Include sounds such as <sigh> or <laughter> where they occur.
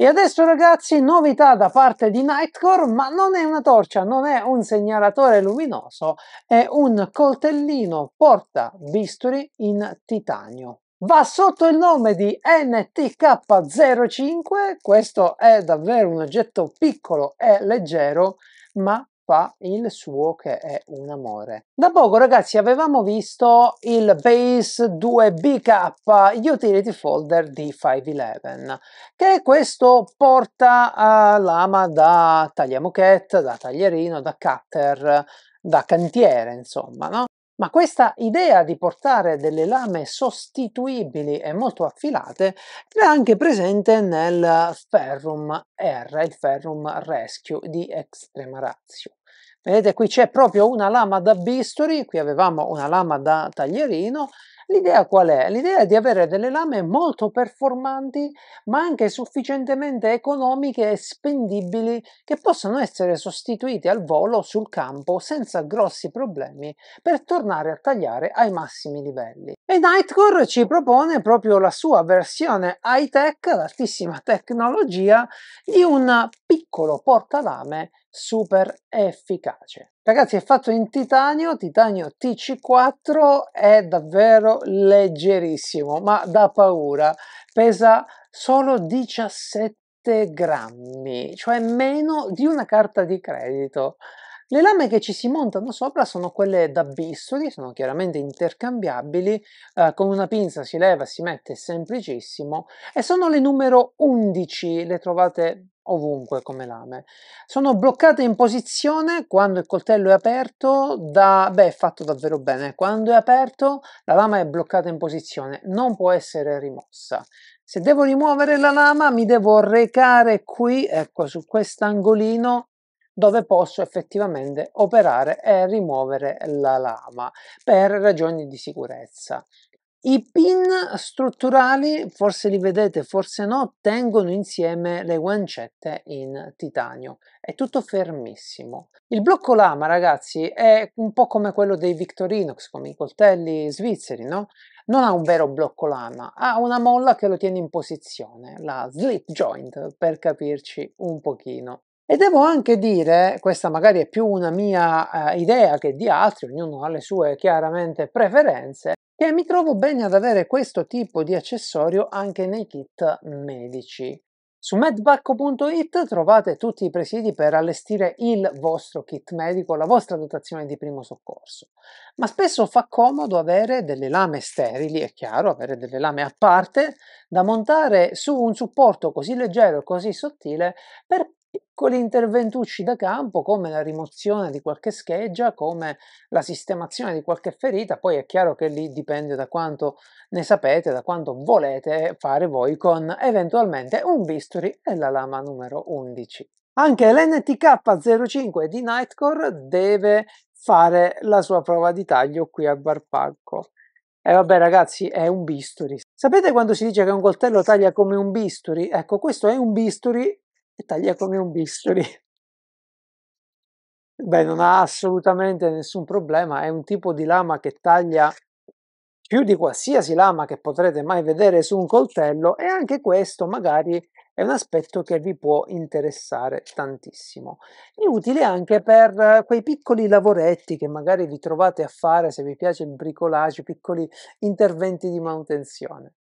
E adesso ragazzi, novità da parte di Nightcore, ma non è una torcia, non è un segnalatore luminoso, è un coltellino porta bisturi in titanio. Va sotto il nome di NTK05, questo è davvero un oggetto piccolo e leggero, ma fa il suo che è un amore. Da poco ragazzi avevamo visto il Base 2 BK Utility Folder di 511 che questo porta eh, a lama da tagliamoquette, da taglierino, da cutter, da cantiere insomma no? Ma questa idea di portare delle lame sostituibili e molto affilate è anche presente nel Ferrum R, il Ferrum Rescue di Extrema Ratio. Vedete qui c'è proprio una lama da bisturi, qui avevamo una lama da taglierino L'idea qual è? L'idea è di avere delle lame molto performanti, ma anche sufficientemente economiche e spendibili che possano essere sostituite al volo sul campo senza grossi problemi per tornare a tagliare ai massimi livelli. E Nightcore ci propone proprio la sua versione high-tech, l'altissima <laughs> tecnologia, di un piccolo portalame super efficace. Ragazzi è fatto in titanio, titanio TC4 è davvero leggerissimo ma da paura, pesa solo 17 grammi, cioè meno di una carta di credito. Le lame che ci si montano sopra sono quelle da bisturi, sono chiaramente intercambiabili, eh, con una pinza si leva, si mette, è semplicissimo, e sono le numero 11, le trovate ovunque come lame. Sono bloccate in posizione quando il coltello è aperto da... beh, è fatto davvero bene. Quando è aperto la lama è bloccata in posizione, non può essere rimossa. Se devo rimuovere la lama mi devo recare qui, ecco, su quest'angolino dove posso effettivamente operare e rimuovere la lama per ragioni di sicurezza. I pin strutturali, forse li vedete, forse no, tengono insieme le guancette in titanio. È tutto fermissimo. Il blocco lama, ragazzi, è un po' come quello dei Victorinox, come i coltelli svizzeri, no? Non ha un vero blocco lama, ha una molla che lo tiene in posizione, la slip joint, per capirci un pochino. E devo anche dire, questa magari è più una mia eh, idea che di altri, ognuno ha le sue chiaramente preferenze, e mi trovo bene ad avere questo tipo di accessorio anche nei kit medici. Su medbacco.it trovate tutti i presidi per allestire il vostro kit medico, la vostra dotazione di primo soccorso. Ma spesso fa comodo avere delle lame sterili, è chiaro, avere delle lame a parte da montare su un supporto così leggero e così sottile per piccoli interventucci da campo come la rimozione di qualche scheggia, come la sistemazione di qualche ferita, poi è chiaro che lì dipende da quanto ne sapete, da quanto volete fare voi con eventualmente un bisturi e la lama numero 11. Anche l'NTK05 di Nightcore deve fare la sua prova di taglio qui al barpacco. E eh, vabbè ragazzi, è un bisturi. Sapete quando si dice che un coltello taglia come un bisturi? Ecco, questo è un bisturi e taglia come un bisturi. Beh, non ha assolutamente nessun problema, è un tipo di lama che taglia più di qualsiasi lama che potrete mai vedere su un coltello e anche questo magari è un aspetto che vi può interessare tantissimo. È utile anche per quei piccoli lavoretti che magari vi trovate a fare se vi piace il bricolage, piccoli interventi di manutenzione.